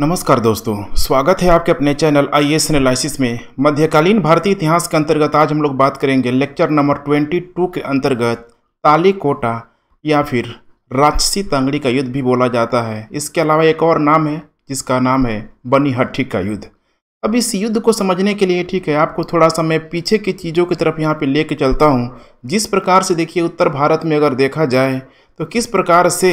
नमस्कार दोस्तों स्वागत है आपके अपने चैनल आई एस एनालिसिस में मध्यकालीन भारतीय इतिहास के अंतर्गत आज हम लोग बात करेंगे लेक्चर नंबर 22 के अंतर्गत ताली कोटा या फिर राजसी तंगड़ी का युद्ध भी बोला जाता है इसके अलावा एक और नाम है जिसका नाम है बनी का युद्ध अब इस युद्ध को समझने के लिए ठीक है आपको थोड़ा सा मैं पीछे की चीज़ों की तरफ यहाँ पर ले चलता हूँ जिस प्रकार से देखिए उत्तर भारत में अगर देखा जाए तो किस प्रकार से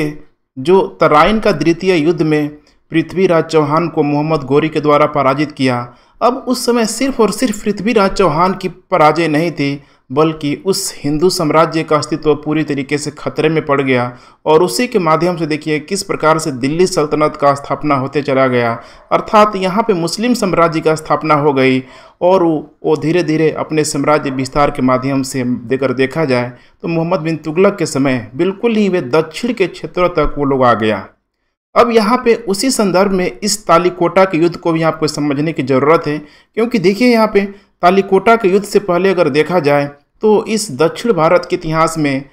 जो तराइन का द्वितीय युद्ध में पृथ्वीराज चौहान को मोहम्मद गौरी के द्वारा पराजित किया अब उस समय सिर्फ और सिर्फ पृथ्वीराज चौहान की पराजय नहीं थी बल्कि उस हिंदू साम्राज्य का अस्तित्व पूरी तरीके से खतरे में पड़ गया और उसी के माध्यम से देखिए किस प्रकार से दिल्ली सल्तनत का स्थापना होते चला गया अर्थात यहाँ पे मुस्लिम साम्राज्य का स्थापना हो गई और वो धीरे धीरे अपने साम्राज्य विस्तार के माध्यम से देकर देखा जाए तो मोहम्मद बिन तुगलक के समय बिल्कुल ही वे दक्षिण के क्षेत्रों तक वो लोग आ गया अब यहाँ पे उसी संदर्भ में इस तालिकोटा के युद्ध को भी आपको समझने की ज़रूरत है क्योंकि देखिए यहाँ पे तालिकोटा के युद्ध से पहले अगर देखा जाए तो इस दक्षिण भारत के इतिहास में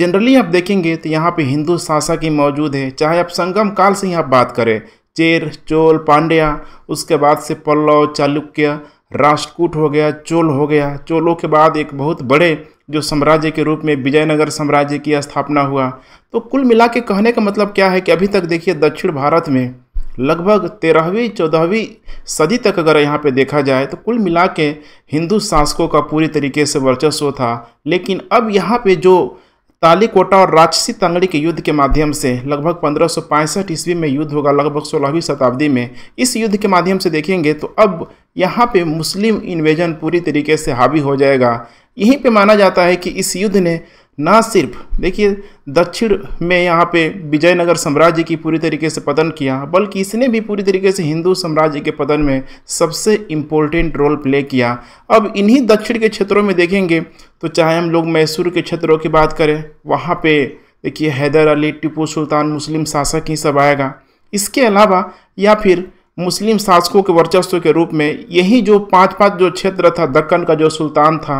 जनरली आप देखेंगे तो यहाँ पे हिंदू शासक ही मौजूद है चाहे आप संगम काल से ही आप बात करें चेर चोल पांड्या उसके बाद से पल्लव चालुक्य राष्ट्रकूट हो गया चोल हो गया चोलों के बाद एक बहुत बड़े जो साम्राज्य के रूप में विजयनगर साम्राज्य की स्थापना हुआ तो कुल मिला के कहने का मतलब क्या है कि अभी तक देखिए दक्षिण भारत में लगभग तेरहवीं चौदहवीं सदी तक अगर यहाँ पे देखा जाए तो कुल मिला के हिंदू शासकों का पूरी तरीके से वर्चस्व था लेकिन अब यहाँ पे जो तालीकोटा और राजसी तंगड़ी के युद्ध के माध्यम से लगभग पंद्रह सौ पैंसठ ईस्वी में युद्ध होगा लगभग सोलहवीं शताब्दी में इस युद्ध के माध्यम से देखेंगे तो अब यहाँ पे मुस्लिम इन्वेजन पूरी तरीके से हावी हो जाएगा यहीं पे माना जाता है कि इस युद्ध ने ना सिर्फ देखिए दक्षिण में यहाँ पे विजयनगर साम्राज्य की पूरी तरीके से पतन किया बल्कि इसने भी पूरी तरीके से हिंदू साम्राज्य के पतन में सबसे इम्पोर्टेंट रोल प्ले किया अब इन्हीं दक्षिण के क्षेत्रों में देखेंगे तो चाहे हम लोग मैसूर के क्षेत्रों की बात करें वहाँ पे देखिए हैदर अली टिपू सुल्तान मुस्लिम शासक ही सब आएगा इसके अलावा या फिर मुस्लिम शासकों के वर्चस्व के रूप में यही जो पांच पांच जो क्षेत्र था दक्कन का जो सुल्तान था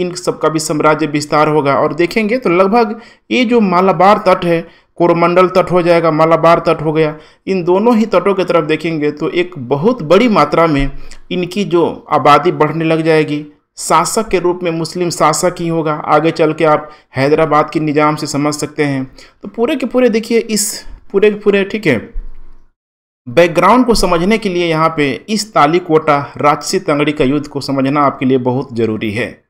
इन सब का भी साम्राज्य विस्तार होगा और देखेंगे तो लगभग ये जो मालाबार तट है कोरमंडल तट हो जाएगा मालाबार तट हो गया इन दोनों ही तटों की तरफ देखेंगे तो एक बहुत बड़ी मात्रा में इनकी जो आबादी बढ़ने लग जाएगी शासक के रूप में मुस्लिम शासक ही होगा आगे चल के आप हैदराबाद के निज़ाम से समझ सकते हैं तो पूरे के पूरे देखिए इस पूरे के पूरे ठीक है बैकग्राउंड को समझने के लिए यहाँ पे इस ताली कोटा राजसी तंगड़ी का युद्ध को समझना आपके लिए बहुत ज़रूरी है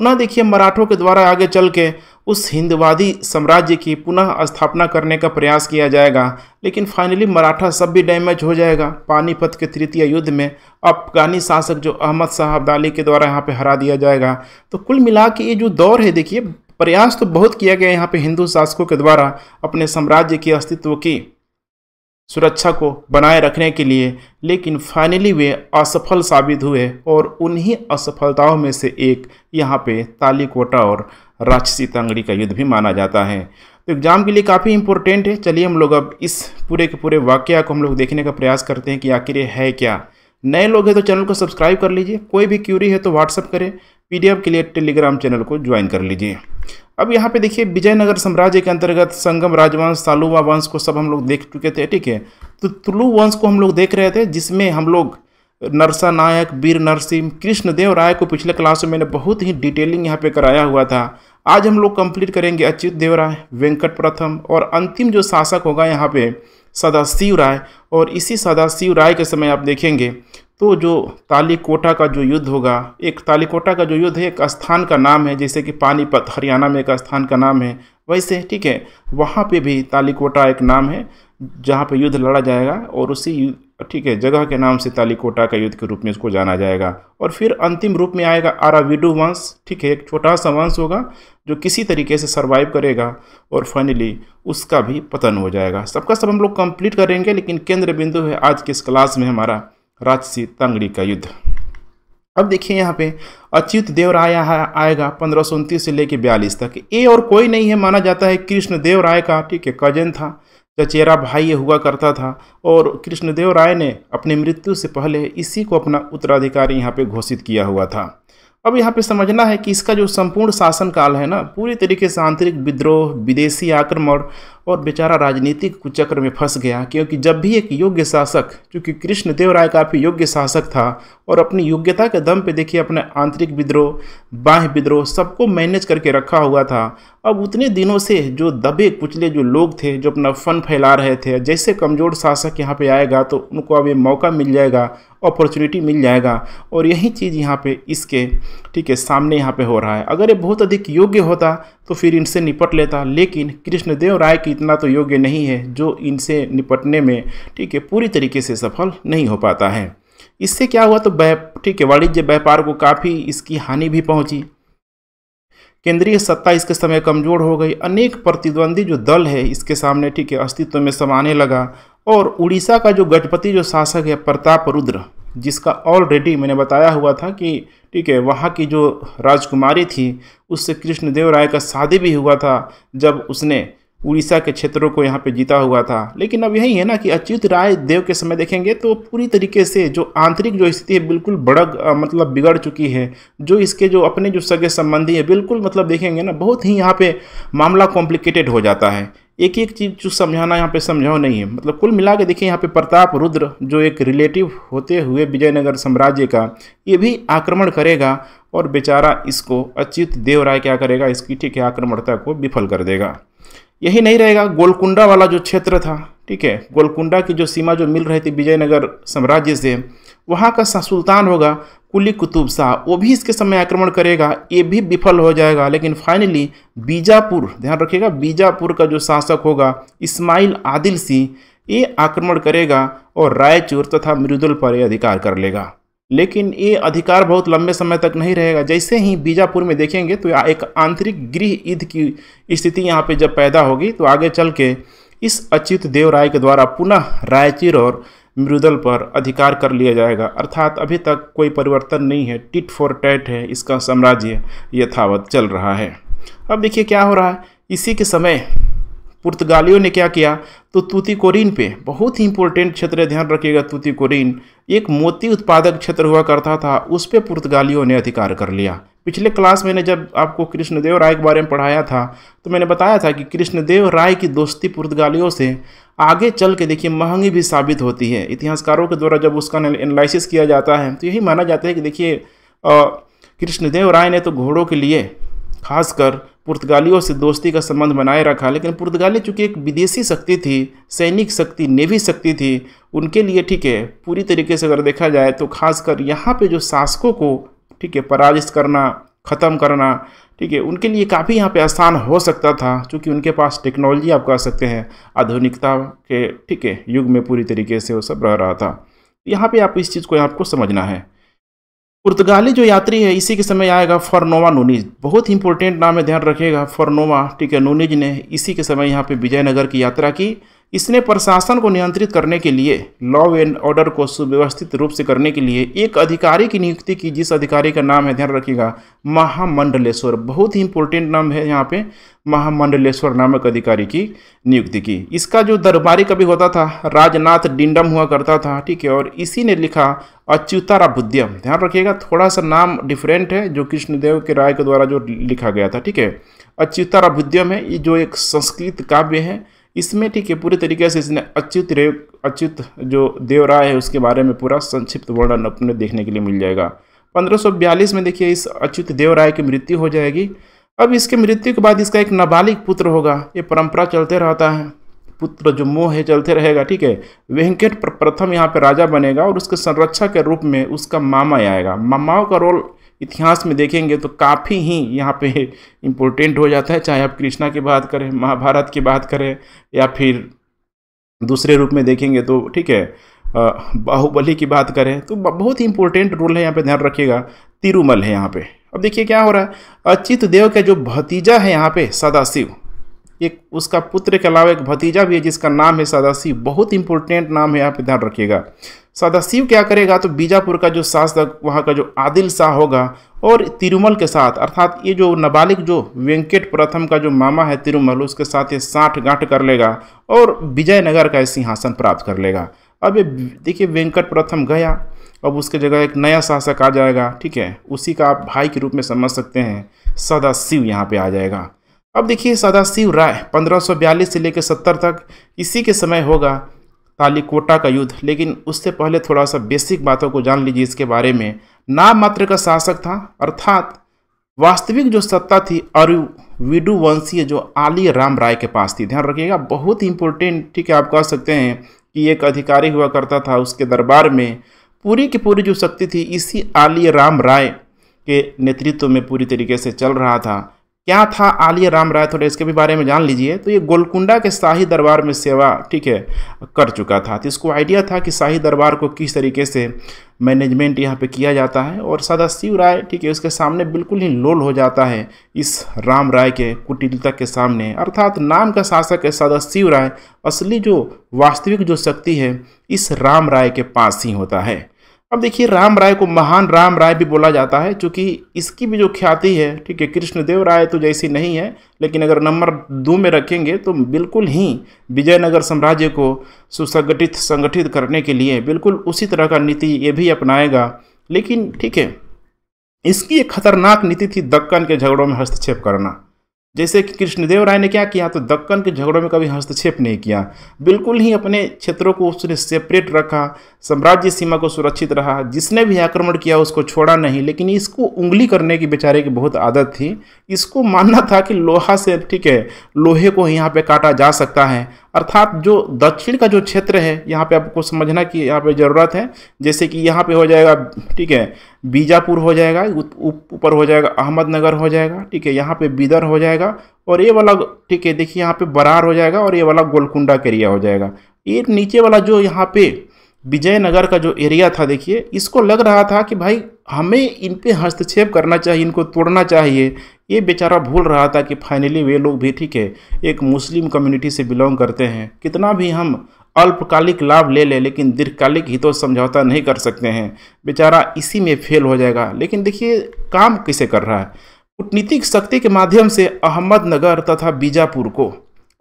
पुनः देखिए मराठों के द्वारा आगे चल के उस हिंदवादी साम्राज्य की पुनः स्थापना करने का प्रयास किया जाएगा लेकिन फाइनली मराठा सब भी डैमेज हो जाएगा पानीपत के तृतीय युद्ध में अफगानी शासक जो अहमद शाह अब्दाली के द्वारा यहाँ पे हरा दिया जाएगा तो कुल मिला के ये जो दौर है देखिए प्रयास तो बहुत किया गया यहाँ पे हिंदू शासकों के द्वारा अपने साम्राज्य के अस्तित्व की सुरक्षा को बनाए रखने के लिए लेकिन फाइनली वे असफल साबित हुए और उन्हीं असफलताओं में से एक यहाँ पे तालीकोटा और राक्षसी तंगड़ी का युद्ध भी माना जाता है तो एग्ज़ाम के लिए काफ़ी इंपॉर्टेंट है चलिए हम लोग अब इस पूरे के पूरे वाक्य को हम लोग देखने का प्रयास करते हैं कि आखिर है क्या नए लोग हैं तो चैनल को सब्सक्राइब कर लीजिए कोई भी क्यूरी है तो व्हाट्सअप करें पीडीएफ के लिए टेलीग्राम चैनल को ज्वाइन कर लीजिए अब यहाँ पे देखिए विजयनगर साम्राज्य के अंतर्गत संगम राजवंश सालुवा वंश को सब हम लोग देख चुके थे ठीक है तो तुलु वंश को हम लोग देख रहे थे जिसमें हम लोग नरसा नायक वीर नरसिंह कृष्णदेव राय को पिछले क्लास में मैंने बहुत ही डिटेलिंग यहाँ पे कराया हुआ था आज हम लोग कंप्लीट करेंगे अच्युत देव राय वेंकट प्रथम और अंतिम जो शासक होगा यहाँ पे सदाशिव राय और इसी सदाशिव राय के समय आप देखेंगे तो जो तालीकोटा का जो युद्ध होगा एक तालीकोटा का जो युद्ध है एक स्थान का नाम है जैसे कि पानीपत हरियाणा में एक स्थान का नाम है वैसे ठीक है वहाँ पे भी तालीकोटा एक नाम है जहाँ पे युद्ध लड़ा जाएगा और उसी ठीक है जगह के नाम से तालीकोटा का युद्ध के रूप में उसको जाना जाएगा और फिर अंतिम रूप में आएगा आराविडू वंश ठीक है एक छोटा सा वंश होगा जो किसी तरीके से सर्वाइव करेगा और फाइनली उसका भी पतन हो जाएगा सबका सब हम लोग कंप्लीट करेंगे लेकिन केंद्र बिंदु है आज के इस क्लास में हमारा राजसी तंगड़ी का युद्ध अब देखिए यहाँ पे अच्युत देव राय आएगा पंद्रह सौ से लेकर बयालीस तक ये और कोई नहीं है माना जाता है कृष्ण देव राय का ठीक है कजन था चचेरा भाई ये हुआ करता था और कृष्णदेव राय ने अपनी मृत्यु से पहले इसी को अपना उत्तराधिकारी यहाँ पे घोषित किया हुआ था अब यहाँ पे समझना है कि इसका जो संपूर्ण शासन काल है ना पूरी तरीके से आंतरिक विद्रोह विदेशी आक्रमण और बेचारा राजनीतिक कुचक्र में फंस गया क्योंकि जब भी एक योग्य शासक चूँकि कृष्णदेव राय काफ़ी योग्य शासक था और अपनी योग्यता के दम पे देखिए अपने आंतरिक विद्रोह बाह्य विद्रोह सबको मैनेज करके रखा हुआ था अब उतने दिनों से जो दबे कुचले जो लोग थे जो अपना फन फैला रहे थे जैसे कमज़ोर शासक यहाँ पे आएगा तो उनको अब ये मौका मिल जाएगा अपॉर्चुनिटी मिल जाएगा और यही चीज़ यहाँ पे इसके ठीक है सामने यहाँ पे हो रहा है अगर ये बहुत अधिक योग्य होता तो फिर इनसे निपट लेता लेकिन कृष्णदेव राय की इतना तो योग्य नहीं है जो इनसे निपटने में ठीक है पूरी तरीके से सफल नहीं हो पाता है इससे क्या हुआ तो ठीक है वाणिज्य व्यापार को काफ़ी इसकी हानि भी पहुँची केंद्रीय सत्ता इसके समय कमजोर हो गई अनेक प्रतिद्वंदी जो दल है इसके सामने ठीक है अस्तित्व में समाने लगा और उड़ीसा का जो गजपति जो शासक है प्रताप रुद्र जिसका ऑलरेडी मैंने बताया हुआ था कि ठीक है वहाँ की जो राजकुमारी थी उससे कृष्णदेव राय का शादी भी हुआ था जब उसने उड़ीसा के क्षेत्रों को यहाँ पे जीता हुआ था लेकिन अब यही है ना कि अच्युत राय देव के समय देखेंगे तो पूरी तरीके से जो आंतरिक जो स्थिति है बिल्कुल बड़क मतलब बिगड़ चुकी है जो इसके जो अपने जो सगे संबंधी है बिल्कुल मतलब देखेंगे ना बहुत ही यहाँ पे मामला कॉम्प्लिकेटेड हो जाता है एक एक चीज़ जो समझाना यहाँ पे समझाओ नहीं है मतलब कुल मिला के देखिए यहाँ पे प्रताप रुद्र जो एक रिलेटिव होते हुए विजयनगर साम्राज्य का ये भी आक्रमण करेगा और बेचारा इसको अच्युत देव राय क्या करेगा इसकी ठीक है आक्रमणता को विफल कर देगा यही नहीं रहेगा गोलकुंडा वाला जो क्षेत्र था ठीक है गोलकुंडा की जो सीमा जो मिल रही थी विजयनगर साम्राज्य से वहाँ का सुल्तान होगा कुली कुतुब शाह वो भी इसके समय आक्रमण करेगा ये भी विफल हो जाएगा लेकिन फाइनली बीजापुर ध्यान रखिएगा बीजापुर का जो शासक होगा इस्माइल आदिल सिंह ये आक्रमण करेगा और रायचूर तथा मृदुल पर अधिकार कर लेगा लेकिन ये अधिकार बहुत लंबे समय तक नहीं रहेगा जैसे ही बीजापुर में देखेंगे तो एक आंतरिक गृह ईद की स्थिति यहाँ पे जब पैदा होगी तो आगे चल के इस अच्युत देव राय के द्वारा पुनः रायचिर और मृदल पर अधिकार कर लिया जाएगा अर्थात अभी तक कोई परिवर्तन नहीं है टिट फॉर टैट है इसका साम्राज्य यथावत चल रहा है अब देखिए क्या हो रहा है इसी के समय पुर्तगालियों ने क्या किया तो तूतीकोरिन पे बहुत ही इंपॉर्टेंट क्षेत्र ध्यान रखिएगा तूतीकोरिन एक मोती उत्पादक क्षेत्र हुआ करता था उस पर पुर्तगालियों ने अधिकार कर लिया पिछले क्लास मैंने जब आपको कृष्णदेव राय के बारे में पढ़ाया था तो मैंने बताया था कि कृष्णदेव राय की दोस्ती पुर्तगालियों से आगे चल के देखिए महंगी भी साबित होती है इतिहासकारों के द्वारा जब उसका एनालिसिस किया जाता है तो यही माना जाता है कि देखिए कृष्णदेव राय ने तो घोड़ों के लिए खासकर पुर्तगालियों से दोस्ती का संबंध बनाए रखा लेकिन पुर्तगाली चूँकि एक विदेशी शक्ति थी सैनिक शक्ति नेवी शक्ति थी उनके लिए ठीक है पूरी तरीके से अगर देखा जाए तो खासकर यहाँ पे जो शासकों को ठीक है पराजित करना ख़त्म करना ठीक है उनके लिए काफ़ी यहाँ पे आसान हो सकता था क्योंकि उनके पास टेक्नोलॉजी आप कह सकते हैं आधुनिकता के ठीक है युग में पूरी तरीके से वो सब रह रहा था यहाँ पे आप इस चीज़ को आपको समझना है पुर्तगाली जो यात्री है इसी के समय आएगा फॉरनोवा नूनिज बहुत ही इंपॉर्टेंट नाम है ध्यान रखिएगा फॉरनोवा ठीक है नूनीज ने इसी के समय यहाँ पे विजयनगर की यात्रा की इसने प्रशासन को नियंत्रित करने के लिए लॉ एंड ऑर्डर को सुव्यवस्थित रूप से करने के लिए एक अधिकारी की नियुक्ति की जिस अधिकारी का नाम है ध्यान रखिएगा महामंडलेश्वर बहुत ही इंपॉर्टेंट नाम है यहाँ पे महामंडलेश्वर नामक अधिकारी की नियुक्ति की इसका जो दरबारी कभी होता था राजनाथ डिंडम हुआ करता था ठीक है और इसी ने लिखा अच्युतारा बुद्धियम ध्यान रखिएगा थोड़ा सा नाम डिफरेंट है जो कृष्णदेव के राय के द्वारा जो लिखा गया था ठीक है अच्युतारा बुद्धियम है ये जो एक संस्कृत काव्य है इसमें ठीक है पूरे तरीके से इसने अच्युत रेव अच्युत जो देवराय है उसके बारे में पूरा संक्षिप्त वर्णन अपने देखने के लिए मिल जाएगा पंद्रह में देखिए इस अच्युत देवराय की मृत्यु हो जाएगी अब इसके मृत्यु के बाद इसका एक नाबालिग पुत्र होगा ये परंपरा चलते रहता है पुत्र जो मोह है चलते रहेगा ठीक है वेंकट प्रथम यहाँ पर राजा बनेगा और उसके संरक्षा के रूप में उसका मामा आएगा मामाओं का रोल इतिहास में देखेंगे तो काफ़ी ही यहाँ पे इम्पोर्टेंट हो जाता है चाहे आप कृष्णा की बात करें महाभारत की बात करें या फिर दूसरे रूप में देखेंगे तो ठीक है बाहुबली की बात करें तो बहुत ही इंपॉर्टेंट रोल है यहाँ पे ध्यान रखिएगा तिरुमल है यहाँ पे अब देखिए क्या हो रहा है अचित देव का जो भतीजा है यहाँ पे सदाशिव एक उसका पुत्र के अलावा एक भतीजा भी है जिसका नाम है सदाशिव बहुत इंपॉर्टेंट नाम है यहाँ पे ध्यान रखिएगा सदाशिव क्या करेगा तो बीजापुर का जो शासक वहाँ का जो आदिल शाह होगा और तिरुमल के साथ अर्थात ये जो नाबालिग जो वेंकट प्रथम का जो मामा है तिरुमल उसके साथ ये साठ गांठ कर लेगा और विजयनगर का सिंहासन प्राप्त कर लेगा अब ये देखिए वेंकट प्रथम गया अब उसके जगह एक नया शासक आ जाएगा ठीक है उसी का आप भाई के रूप में समझ सकते हैं सदाशिव यहाँ पर आ जाएगा अब देखिए सदाशिव राय 1542 से लेकर 70 तक इसी के समय होगा कोटा का युद्ध लेकिन उससे पहले थोड़ा सा बेसिक बातों को जान लीजिए इसके बारे में नाम मात्र का शासक था अर्थात वास्तविक जो सत्ता थी अरु विडु वंशीय जो आली राम राय के पास थी ध्यान रखिएगा बहुत इंपॉर्टेंट ठीक है आप कह सकते हैं कि एक अधिकारी हुआ करता था उसके दरबार में पूरी की पूरी जो शक्ति थी इसी आली राम राय के नेतृत्व में पूरी तरीके से चल रहा था क्या था आलिया राम राय थोड़े इसके भी बारे में जान लीजिए तो ये गोलकुंडा के शाही दरबार में सेवा ठीक है कर चुका था तो इसको आइडिया था कि शाही दरबार को किस तरीके से मैनेजमेंट यहाँ पे किया जाता है और सदाशिव राय ठीक है उसके सामने बिल्कुल ही लोल हो जाता है इस राम राय के कुटिलता के सामने अर्थात नाम का शासक है सदाशिव राय असली जो वास्तविक जो शक्ति है इस राम राय के पास ही होता है अब देखिए राम राय को महान राम राय भी बोला जाता है क्योंकि इसकी भी जो ख्याति है ठीक है कृष्णदेव राय तो जैसी नहीं है लेकिन अगर नंबर दो में रखेंगे तो बिल्कुल ही विजयनगर साम्राज्य को सुसंगठित संगठित करने के लिए बिल्कुल उसी तरह का नीति ये भी अपनाएगा लेकिन ठीक है इसकी एक खतरनाक नीति थी दक्कन के झगड़ों में हस्तक्षेप करना जैसे कि कृष्णदेव राय ने क्या किया तो दक्कन के झगड़ों में कभी हस्तक्षेप नहीं किया बिल्कुल ही अपने क्षेत्रों को उसने सेपरेट रखा साम्राज्य सीमा को सुरक्षित रहा जिसने भी आक्रमण किया उसको छोड़ा नहीं लेकिन इसको उंगली करने की बेचारे की बहुत आदत थी इसको मानना था कि लोहा से ठीक है लोहे को यहाँ पे काटा जा सकता है अर्थात जो दक्षिण का जो क्षेत्र है यहाँ पे आपको समझना कि यहाँ पे ज़रूरत है जैसे कि यहाँ पे हो जाएगा ठीक है बीजापुर हो जाएगा ऊपर हो जाएगा अहमदनगर हो जाएगा ठीक है यहाँ पे बिदर हो जाएगा और ये वाला ठीक है देखिए यहाँ पे बरार हो जाएगा और ये वाला गोलकुंडा का एरिया हो जाएगा ये नीचे वाला जो यहाँ पे विजयनगर का जो एरिया था देखिए इसको लग रहा था कि भाई हमें इन पर हस्तक्षेप करना चाहिए इनको तोड़ना चाहिए ये बेचारा भूल रहा था कि फाइनली वे लोग भी ठीक है एक मुस्लिम कम्युनिटी से बिलोंग करते हैं कितना भी हम अल्पकालिक लाभ ले लें लेकिन दीर्घकालिक हितों समझौता नहीं कर सकते हैं बेचारा इसी में फेल हो जाएगा लेकिन देखिए काम किसे कर रहा है कूटनीतिक शक्ति के माध्यम से अहमदनगर तथा बीजापुर को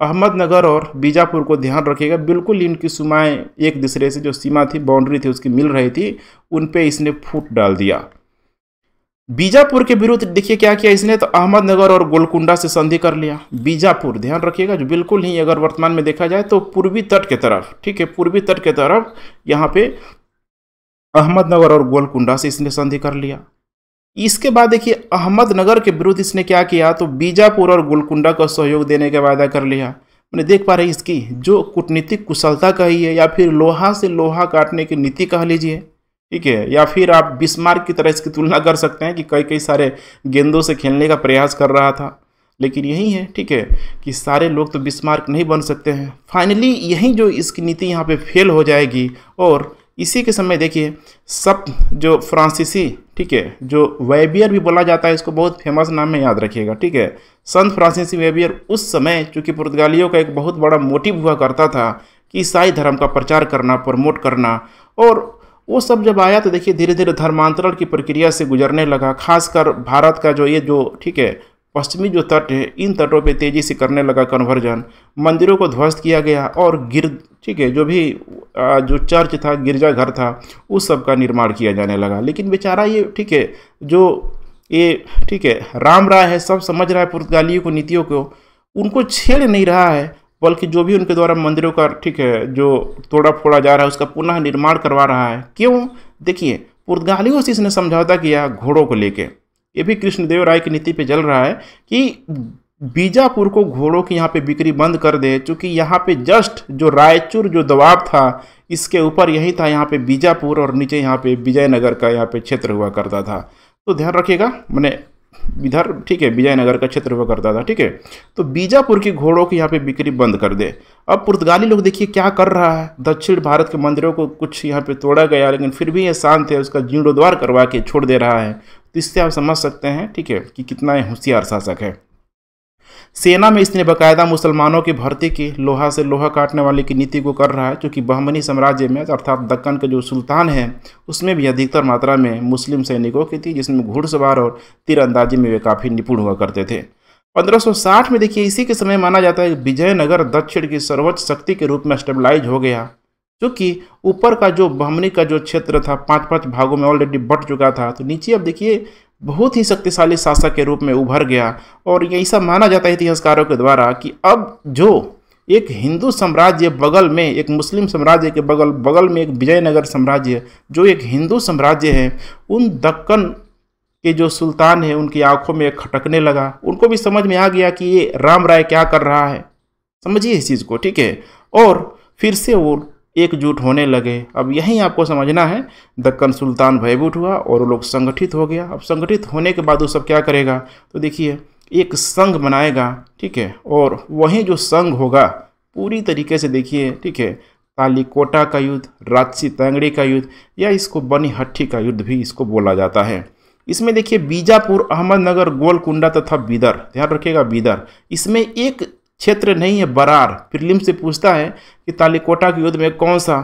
अहमदनगर और बीजापुर को ध्यान रखिएगा बिल्कुल इनकी सीमाएँ एक दूसरे से जो सीमा थी बाउंड्री थी उसकी मिल रही थी उन पर इसने फूट डाल दिया बीजापुर के विरुद्ध देखिए क्या किया इसने तो अहमदनगर और गोलकुंडा से संधि कर लिया बीजापुर ध्यान रखिएगा जो बिल्कुल ही अगर वर्तमान में देखा जाए तो पूर्वी तट के तरफ ठीक है पूर्वी तट के तरफ यहाँ पे अहमदनगर और गोलकुंडा से इसने संधि कर लिया इसके बाद देखिए अहमदनगर के विरुद्ध इसने क्या किया तो बीजापुर और गोलकुंडा को सहयोग देने का वायदा कर लिया मैंने देख पा रहे इसकी जो कूटनीतिक कुशलता कही है या फिर लोहा से लोहा काटने की नीति कह लीजिए ठीक है या फिर आप बिस्मार्क की तरह इसकी तुलना कर सकते हैं कि कई कई सारे गेंदों से खेलने का प्रयास कर रहा था लेकिन यही है ठीक है कि सारे लोग तो बिस्मार्क नहीं बन सकते हैं फाइनली यही जो इसकी नीति यहाँ पे फेल हो जाएगी और इसी के समय देखिए सप जो फ्रांसीसी ठीक है जो वेबियर भी बोला जाता है इसको बहुत फेमस नाम में याद रखिएगा ठीक है संत फ्रांसीसी वेबियर उस समय चूँकि पुर्तगालियों का एक बहुत बड़ा मोटिव हुआ करता था कि ईसाई धर्म का प्रचार करना प्रमोट करना और वो सब जब आया तो देखिए धीरे धीरे धर्मांतरण की प्रक्रिया से गुजरने लगा खासकर भारत का जो ये जो ठीक है पश्चिमी जो तट है इन तटों पे तेज़ी से करने लगा कन्वर्जन मंदिरों को ध्वस्त किया गया और गिर ठीक है जो भी जो चर्च था गिरजाघर था उस सब का निर्माण किया जाने लगा लेकिन बेचारा ये ठीक है जो ये ठीक है राम राय है सब समझ रहा है पुर्तगालियों को नीतियों को उनको छेड़ नहीं रहा है बल्कि जो भी उनके द्वारा मंदिरों का ठीक है जो तोड़ा फोड़ा जा रहा है उसका पुनः निर्माण करवा रहा है क्यों देखिए पुर्तगालियों से इसने समझौता किया घोड़ों को लेके ये भी कृष्णदेव राय की नीति पे चल रहा है कि बीजापुर को घोड़ों की यहाँ पे बिक्री बंद कर दे चूँकि यहाँ पे जस्ट जो रायचूर जो दबाव था इसके ऊपर यही था यहाँ पे बीजापुर और नीचे यहाँ पे विजयनगर का यहाँ पे क्षेत्र हुआ करता था तो ध्यान रखिएगा मैंने इधर ठीक है विजयनगर का क्षेत्र हुआ करता था ठीक है तो बीजापुर की घोड़ों की यहाँ पे बिक्री बंद कर दे अब पुर्तगाली लोग देखिए क्या कर रहा है दक्षिण भारत के मंदिरों को कुछ यहाँ पे तोड़ा गया लेकिन फिर भी ये शांत है उसका जीर्णोद्वार करवा के छोड़ दे रहा है तो इससे आप समझ सकते हैं ठीक है कि कितना होशियार शासक है सेना में इसने बकायदा मुसलमानों की भर्ती की लोहा से लोहा काटने वाले की नीति को कर रहा है क्योंकि बहमनी साम्राज्य में अर्थात दक्कन के जो सुल्तान है उसमें भी अधिकतर मात्रा में मुस्लिम सैनिकों की थी जिसमें घुड़सवार और तीरंदाजी में वे काफ़ी निपुण हुआ करते थे 1560 में देखिए इसी के समय माना जाता है कि विजयनगर दक्षिण की सर्वोच्च शक्ति के रूप में स्टेबलाइज हो गया क्योंकि ऊपर का जो बहमनी का जो क्षेत्र था पांच पांच भागों में ऑलरेडी बट चुका था तो नीचे अब देखिए बहुत ही शक्तिशाली शासक के रूप में उभर गया और ये ऐसा माना जाता है इतिहासकारों के द्वारा कि अब जो एक हिंदू साम्राज्य बगल में एक मुस्लिम साम्राज्य के बगल बगल में एक विजयनगर साम्राज्य जो एक हिंदू साम्राज्य है उन दक्कन के जो सुल्तान हैं उनकी आंखों में खटकने लगा उनको भी समझ में आ गया कि ये राम राय क्या कर रहा है समझिए इस चीज़ को ठीक है और फिर से वो एकजुट होने लगे अब यहीं आपको समझना है दक्कन सुल्तान भयभूत हुआ और वो लोग संगठित हो गया अब संगठित होने के बाद वो सब क्या करेगा तो देखिए एक संघ बनाएगा ठीक है और वहीं जो संघ होगा पूरी तरीके से देखिए ठीक है तालीकोटा का युद्ध राजसी तैंगड़ी का युद्ध या इसको बनीहट्ठी का युद्ध भी इसको बोला जाता है इसमें देखिए बीजापुर अहमदनगर गोलकुंडा तथा बीदर ध्यान रखिएगा बीदर इसमें एक क्षेत्र नहीं है बरार प्रीलिम से पूछता है कि तालिकोटा के युद्ध में कौन सा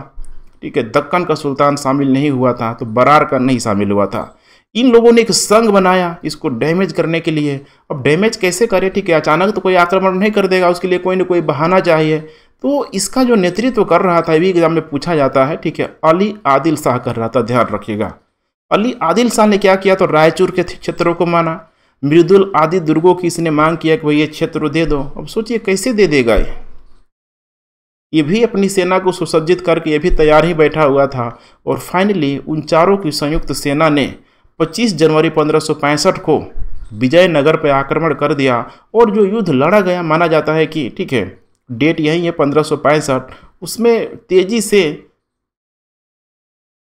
ठीक है दक्कन का सुल्तान शामिल नहीं हुआ था तो बरार का नहीं शामिल हुआ था इन लोगों ने एक संघ बनाया इसको डैमेज करने के लिए अब डैमेज कैसे करे ठीक है अचानक तो कोई आक्रमण नहीं कर देगा उसके लिए कोई ना कोई बहाना चाहिए तो इसका जो नेतृत्व कर रहा था भी एग्जाम में पूछा जाता है ठीक है अली आदिल शाह कर रहा था ध्यान रखिएगा अली आदिल शाह ने क्या किया तो रायचूर के क्षेत्रों को माना मृदुल आदि दुर्गों की इसने मांग किया कि भाई ये क्षेत्र दे दो अब सोचिए कैसे दे देगा ये ये भी अपनी सेना को सुसज्जित करके ये भी तैयार ही बैठा हुआ था और फाइनली उन चारों की संयुक्त सेना ने 25 जनवरी पंद्रह को विजयनगर पर आक्रमण कर दिया और जो युद्ध लड़ा गया माना जाता है कि ठीक है डेट यही है पंद्रह उसमें तेज़ी से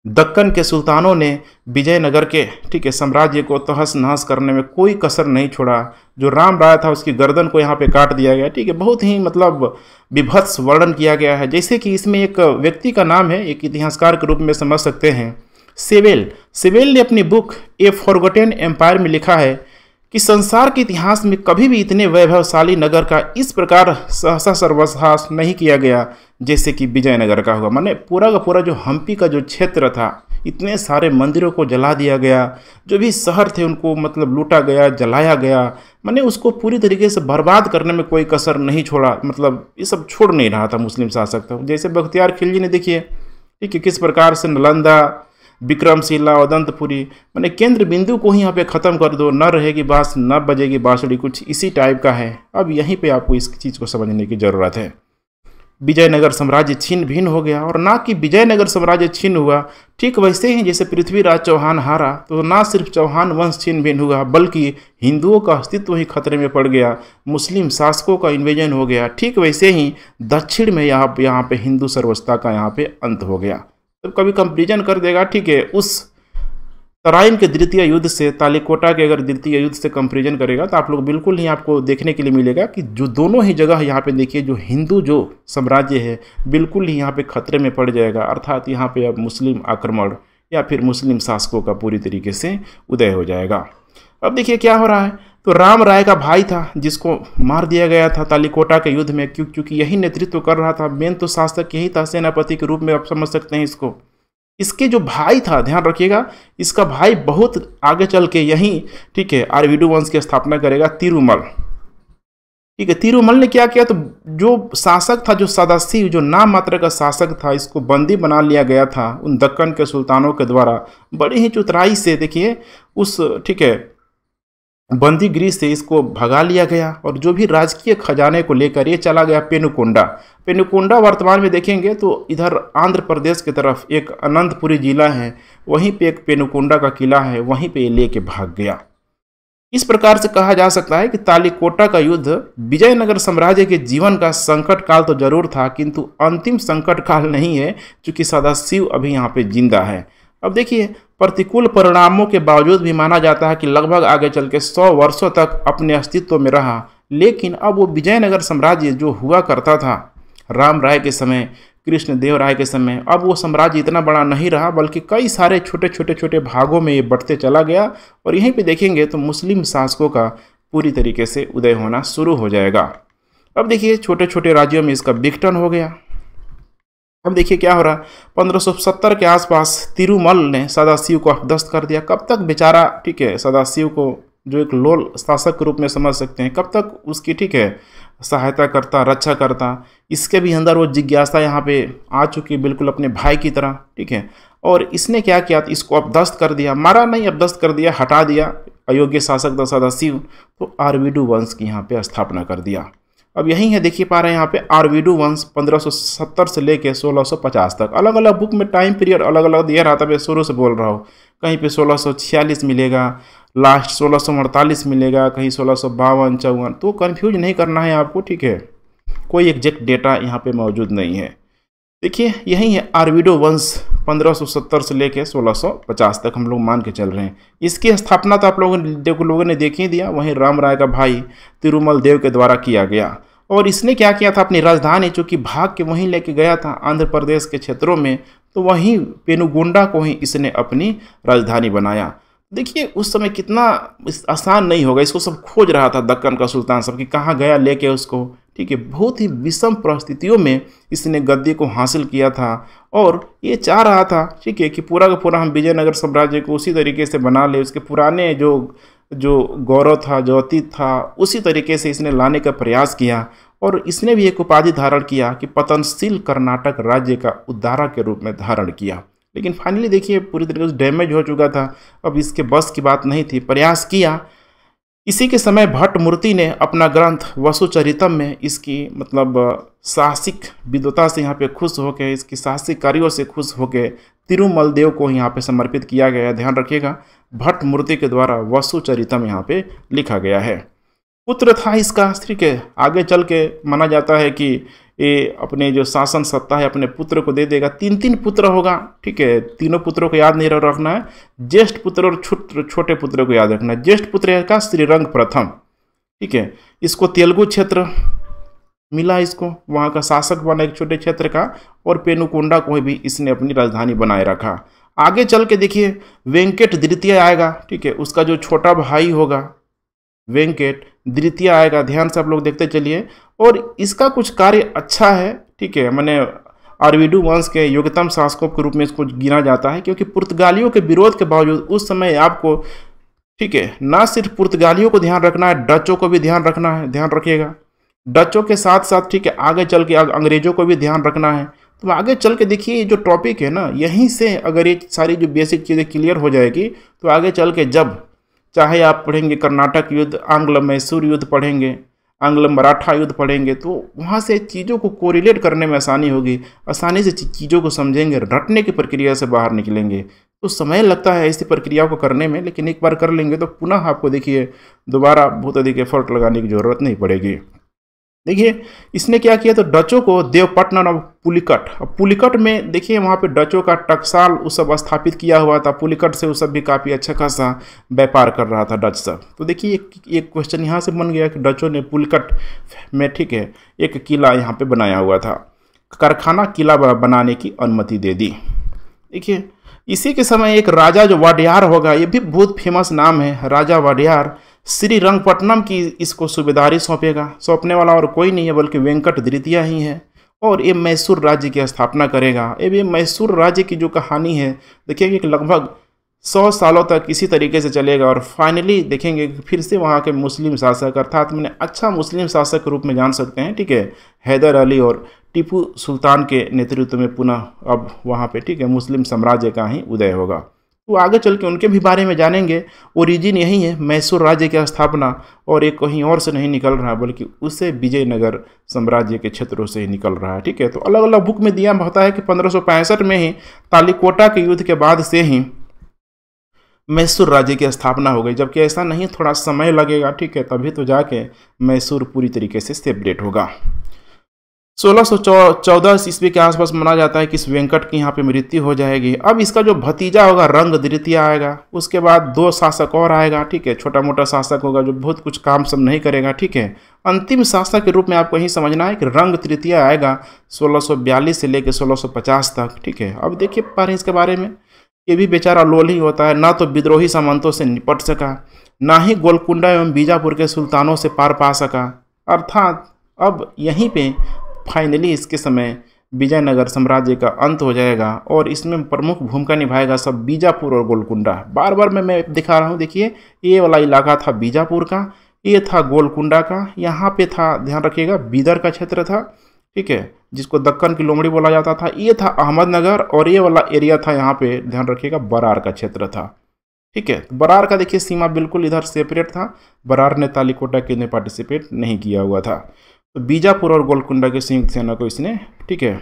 दक्कन के सुल्तानों ने विजयनगर के ठीक है साम्राज्य को तहस नहस करने में कोई कसर नहीं छोड़ा जो राम राय था उसकी गर्दन को यहाँ पे काट दिया गया ठीक है बहुत ही मतलब विभत्स वर्णन किया गया है जैसे कि इसमें एक व्यक्ति का नाम है एक इतिहासकार के रूप में समझ सकते हैं सिवेल सिवेल ने अपनी बुक ए फॉरगोटेन एम्पायर में लिखा है कि संसार के इतिहास में कभी भी इतने वैभवशाली नगर का इस प्रकार सहसा सर्वसहास नहीं किया गया जैसे कि विजयनगर का हुआ मैंने पूरा का पूरा जो हम्पी का जो क्षेत्र था इतने सारे मंदिरों को जला दिया गया जो भी शहर थे उनको मतलब लूटा गया जलाया गया मैंने उसको पूरी तरीके से बर्बाद करने में कोई कसर नहीं छोड़ा मतलब ये सब छोड़ नहीं रहा था मुस्लिम शासक तो जैसे बख्तियार खिलजी ने देखिए कि किस प्रकार से नालंदा विक्रमशिला दंतपुरी मैंने केंद्र बिंदु को ही यहाँ पे ख़त्म कर दो न रहेगी बाँस न बजेगी बाँसुड़ी कुछ इसी टाइप का है अब यहीं पे आपको इस चीज़ को समझने की ज़रूरत है विजयनगर साम्राज्य छिन्न भिन्न हो गया और ना कि विजयनगर साम्राज्य छिन्न हुआ ठीक वैसे ही जैसे पृथ्वीराज चौहान हारा तो ना सिर्फ चौहान वंश छिन्न भिन्न हुआ बल्कि हिंदुओं का अस्तित्व ही खतरे में पड़ गया मुस्लिम शासकों का इन्वेजन हो गया ठीक वैसे ही दक्षिण में यहाँ यहाँ पे हिंदू सर्वस्ता का यहाँ पे अंत हो गया तब कभी कंपेरिजन कर देगा ठीक है उस तराइन के द्वितीय युद्ध से तालिकोटा के अगर द्वितीय युद्ध से कंपेरिजन करेगा तो आप लोग बिल्कुल ही आपको देखने के लिए मिलेगा कि जो दोनों ही जगह यहाँ पे देखिए जो हिंदू जो साम्राज्य है बिल्कुल ही यहाँ पे खतरे में पड़ जाएगा अर्थात यहाँ पे अब मुस्लिम आक्रमण या फिर मुस्लिम शासकों का पूरी तरीके से उदय हो जाएगा अब देखिए क्या हो रहा है तो राम राय का भाई था जिसको मार दिया गया था तालिकोटा के युद्ध में क्यों क्योंकि यही नेतृत्व कर रहा था मेन तो शासक यही था सेनापति के रूप में आप समझ सकते हैं इसको इसके जो भाई था ध्यान रखिएगा इसका भाई बहुत आगे चल के यहीं ठीक है आरवीडू वंश की स्थापना करेगा तिरुमल ठीक है तिरुमल ने क्या किया तो जो शासक था जो सदस्य जो नाम मात्र का शासक था इसको बंदी बना लिया गया था उन दक्कन के सुल्तानों के द्वारा बड़ी ही चुतराई से देखिए उस ठीक है बंदी गृह से इसको भगा लिया गया और जो भी राजकीय खजाने को लेकर ये चला गया पेनुकोंडा पेनुकोंडा वर्तमान में देखेंगे तो इधर आंध्र प्रदेश की तरफ एक अनंतपुरी जिला है वहीं पे एक पेनुकोंडा का किला है वहीं पे ये लेके भाग गया इस प्रकार से कहा जा सकता है कि तालिकोटा का युद्ध विजयनगर साम्राज्य के जीवन का संकट काल तो जरूर था किंतु अंतिम संकट काल नहीं है चूँकि सदाशिव अभी यहाँ पे जिंदा है अब देखिए प्रतिकूल परिणामों के बावजूद भी माना जाता है कि लगभग आगे चल के सौ वर्षों तक अपने अस्तित्व में रहा लेकिन अब वो विजयनगर साम्राज्य जो हुआ करता था राम राय के समय कृष्णदेव राय के समय अब वो साम्राज्य इतना बड़ा नहीं रहा बल्कि कई सारे छोटे छोटे छोटे भागों में ये बढ़ते चला गया और यहीं पे देखेंगे तो मुस्लिम शासकों का पूरी तरीके से उदय होना शुरू हो जाएगा अब देखिए छोटे छोटे राज्यों में इसका विघटन हो गया अब देखिए क्या हो रहा है सत्तर के आसपास तिरुमल ने सदाशिव को अपदस्त कर दिया कब तक बेचारा ठीक है सदाशिव को जो एक लोल शासक के रूप में समझ सकते हैं कब तक उसकी ठीक है सहायता करता रक्षा करता इसके भी अंदर वो जिज्ञासा यहाँ पे आ चुकी बिल्कुल अपने भाई की तरह ठीक है और इसने क्या किया इसको अपदस्त कर दिया मारा नहीं अपदस्त कर दिया हटा दिया अयोग्य शासक दशा दशिव तो आरविडू वंश की यहाँ पे स्थापना कर दिया अब यही है देखिए पा रहे हैं यहाँ पे आरवीडू वंश 1570 से लेके 1650 तक अलग अलग बुक में टाइम पीरियड अलग अलग दिया रहा था मैं शुरू से बोल रहा हूँ कहीं पे 1646 मिलेगा लास्ट अड़तालीस मिलेगा कहीं सोलह सौ बावन चौवन तो कन्फ्यूज नहीं करना है आपको ठीक है कोई एग्जैक्ट डेटा यहाँ पर मौजूद नहीं है देखिए यही है आरविडो वंश 1570 से लेके 1650 तक हम लोग मान के चल रहे हैं इसकी स्थापना तो आप लोगों ने देखो लोगों ने देख ही दिया वहीं राम राय का भाई तिरुमल देव के द्वारा किया गया और इसने क्या किया था अपनी राजधानी चूँकि भाग के वहीं लेके गया था आंध्र प्रदेश के क्षेत्रों में तो वहीं पेनुगोंडा को ही इसने अपनी राजधानी बनाया देखिए उस समय कितना आसान नहीं होगा इसको सब खोज रहा था दक्कन का सुल्तान सब कि कहाँ गया लेके उसको ठीक है बहुत ही विषम परिस्थितियों में इसने गद्दी को हासिल किया था और ये चाह रहा था ठीक है कि पूरा का पूरा हम विजयनगर साम्राज्य को उसी तरीके से बना ले उसके पुराने जो जो गौरव था जो अतीत था उसी तरीके से इसने लाने का प्रयास किया और इसने भी एक उपाधि धारण किया कि पतनशील कर्नाटक राज्य का उद्धारा के रूप में धारण किया लेकिन फाइनली देखिए पूरी तरीके से डैमेज हो चुका था अब इसके बस की बात नहीं थी प्रयास किया इसी के समय भट्ट मूर्ति ने अपना ग्रंथ वसुचरितम में इसकी मतलब साहसिक विद्वता से यहाँ पे खुश होकर इसकी साहसिक कार्यों से खुश होकर तिरुमल देव को यहाँ पे समर्पित किया गया है ध्यान रखिएगा भट्ट मूर्ति के द्वारा वसुचरितम यहाँ पे लिखा गया है पुत्र था इसका स्त्री के आगे चल के माना जाता है कि ये अपने जो शासन सत्ता है अपने पुत्र को दे देगा तीन तीन पुत्र होगा ठीक है तीनों पुत्रों को याद नहीं रखना है ज्येष्ठ पुत्र और छोटे पुत्र को याद रखना है ज्येष्ठ पुत्र का श्रीरंग प्रथम ठीक है इसको तेलुगु क्षेत्र मिला इसको वहाँ का शासक बना एक छोटे क्षेत्र का और पेनुकोंडा को भी इसने अपनी राजधानी बनाए रखा आगे चल के देखिए वेंकट द्वितीय आएगा ठीक है उसका जो छोटा भाई होगा वेंकट द्वितीय आएगा ध्यान से आप लोग देखते चलिए और इसका कुछ कार्य अच्छा है ठीक है मैंने आरविडू वंश के योग्यतम शासकों के रूप में इसको गिना जाता है क्योंकि पुर्तगालियों के विरोध के बावजूद उस समय आपको ठीक है ना सिर्फ पुर्तगालियों को ध्यान रखना है डचों को भी ध्यान रखना है ध्यान रखिएगा डचों के साथ साथ ठीक है आगे चल के अंग्रेजों को भी ध्यान रखना है तो आगे चल के देखिए ये जो टॉपिक है ना यहीं से अगर ये सारी जो बेसिक चीज़ें क्लियर हो जाएगी तो आगे चल के जब चाहे आप पढ़ेंगे कर्नाटक युद्ध आंग्ल मैसूर युद्ध पढ़ेंगे आंग्ल मराठा युद्ध पढ़ेंगे तो वहाँ से चीज़ों को कोरिलेट करने में आसानी होगी आसानी से चीज़ों को समझेंगे रटने की प्रक्रिया से बाहर निकलेंगे तो समय लगता है ऐसी प्रक्रिया को करने में लेकिन एक बार कर लेंगे तो पुनः आपको देखिए दोबारा बहुत अधिक एफर्ट लगाने की ज़रूरत नहीं पड़ेगी देखिए इसने क्या किया तो डचों को देवपटनम और पुलिकट अब पुलिकट में देखिए वहाँ पे डचों का टकसाल उस सब स्थापित किया हुआ था पुलिकट से उस सब भी काफ़ी अच्छा खासा व्यापार कर रहा था डच सब तो देखिए एक, एक क्वेश्चन यहाँ से बन गया कि डचों ने पुलिकट में ठीक है एक किला यहाँ पे बनाया हुआ था कारखाना किला बनाने की अनुमति दे दी देखिए इसी के समय एक राजा जो वाडियार होगा ये भी बहुत फेमस नाम है राजा वाडियार श्री रंगपट्टनम की इसको सूबेदारी सौंपेगा सौंपने वाला और कोई नहीं है बल्कि वेंकट द्वितीय ही है और ये मैसूर राज्य की स्थापना करेगा ये भी मैसूर राज्य की जो कहानी है देखिए कि लगभग सौ सालों तक इसी तरीके से चलेगा और फाइनली देखेंगे फिर से वहाँ के मुस्लिम शासक अर्थात मैंने अच्छा मुस्लिम शासक के रूप में जान सकते हैं ठीक है हैदर अली और टीपू सुल्तान के नेतृत्व में पुनः अब वहाँ पे ठीक है मुस्लिम साम्राज्य का ही उदय होगा तो आगे चल के उनके भी बारे में जानेंगे ओरिजिन यही है मैसूर राज्य की स्थापना और एक कहीं और से नहीं निकल रहा बल्कि उसे विजयनगर साम्राज्य के क्षेत्रों से ही निकल रहा है ठीक है तो अलग अलग बुक में दिया होता है कि पंद्रह में ही तालिकोटा के युद्ध के बाद से ही मैसूर राज्य की स्थापना हो गई जबकि ऐसा नहीं थोड़ा समय लगेगा ठीक है तभी तो जाके मैसूर पूरी तरीके से सेपरेट होगा सोलह सौ चौदह ईस्वी के आसपास माना जाता है कि इस वेंकट की यहाँ पे मृत्यु हो जाएगी अब इसका जो भतीजा होगा रंग द्वितीय आएगा उसके बाद दो शासक और आएगा ठीक है छोटा मोटा शासक होगा जो बहुत कुछ काम सब नहीं करेगा ठीक है अंतिम शासक के रूप में आपको यही समझना है कि रंग तृतीय आएगा 1642 से लेकर 1650 तक ठीक है अब देखिए पा रहे इसके बारे में ये भी बेचारा लोल ही होता है ना तो विद्रोही सामंतों से निपट सका ना ही गोलकुंडा एवं बीजापुर के सुल्तानों से पार पा सका अर्थात अब यहीं पे फाइनली इसके समय विजयनगर साम्राज्य का अंत हो जाएगा और इसमें प्रमुख भूमिका निभाएगा सब बीजापुर और गोलकुंडा बार बार मैं मैं दिखा रहा हूँ देखिए ये वाला इलाका था बीजापुर का ये था गोलकुंडा का यहाँ पे था ध्यान रखिएगा बीदर का क्षेत्र था ठीक है जिसको दक्कन की लोमड़ी बोला जाता था ये था अहमदनगर और ये वाला एरिया था यहाँ पे ध्यान रखिएगा बरार का क्षेत्र था ठीक है तो बरार का देखिए सीमा बिल्कुल इधर सेपरेट था बरार ने तालिकोटा के ने पार्टिसिपेट नहीं किया हुआ था तो बीजापुर और गोलकुंडा के संयुक्त सेना को इसने ठीक है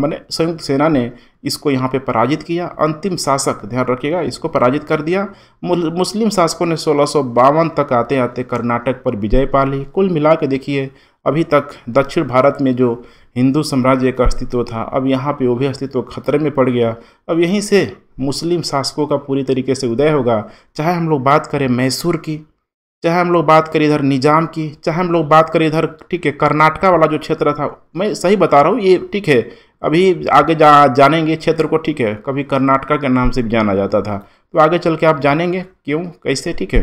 मैंने संयुक्त सेना ने इसको यहाँ पे पराजित किया अंतिम शासक ध्यान रखिएगा इसको पराजित कर दिया मुस्लिम शासकों ने सोलह तक आते आते कर्नाटक पर विजय पा ली कुल मिला के देखिए अभी तक दक्षिण भारत में जो हिंदू साम्राज्य का अस्तित्व था अब यहाँ पे वो भी अस्तित्व खतरे में पड़ गया अब यहीं से मुस्लिम शासकों का पूरी तरीके से उदय होगा चाहे हम लोग बात करें मैसूर की चाहे हम लोग बात करें इधर निज़ाम की चाहे हम लोग बात करें इधर ठीक है कर्नाटका वाला जो क्षेत्र था मैं सही बता रहा हूँ ये ठीक है अभी आगे जा जानेंगे क्षेत्र को ठीक है कभी कर्नाटका के नाम से भी जाना जाता था तो आगे चल के आप जानेंगे क्यों कैसे ठीक है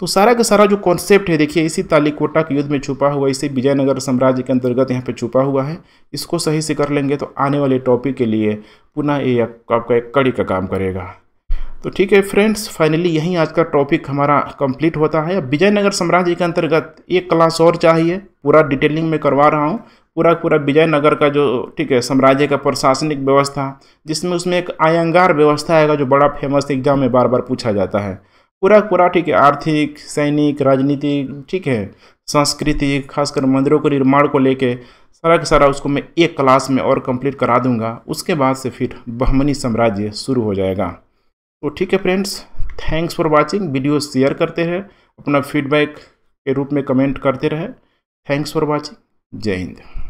तो सारा का सारा जो कॉन्सेप्ट है देखिए इसी तालिकोटा के युद्ध में छुपा हुआ इसी विजयनगर साम्राज्य के अंतर्गत यहाँ पे छुपा हुआ है इसको सही से कर लेंगे तो आने वाले टॉपिक के लिए पुनः ये आपका एक कड़ी का काम करेगा तो ठीक है फ्रेंड्स फाइनली यहीं आज का टॉपिक हमारा कंप्लीट होता है अब विजयनगर साम्राज्य के अंतर्गत एक क्लास और चाहिए पूरा डिटेलिंग में करवा रहा हूँ पूरा पूरा विजयनगर का जो ठीक है साम्राज्य का प्रशासनिक व्यवस्था जिसमें उसमें एक आयंगार व्यवस्था आएगा जो बड़ा फेमस एग्जाम में बार बार पूछा जाता है पूरा पूरा ठीक है आर्थिक सैनिक राजनीतिक ठीक है सांस्कृतिक खासकर मंदिरों के निर्माण को लेके सारा का सारा उसको मैं एक क्लास में और कंप्लीट करा दूंगा उसके बाद से फिर बहमनी साम्राज्य शुरू हो जाएगा तो ठीक है friends thanks for watching video share करते रहे अपना फीडबैक के रूप में कमेंट करते रहे थैंक्स फॉर वॉचिंग जय हिंद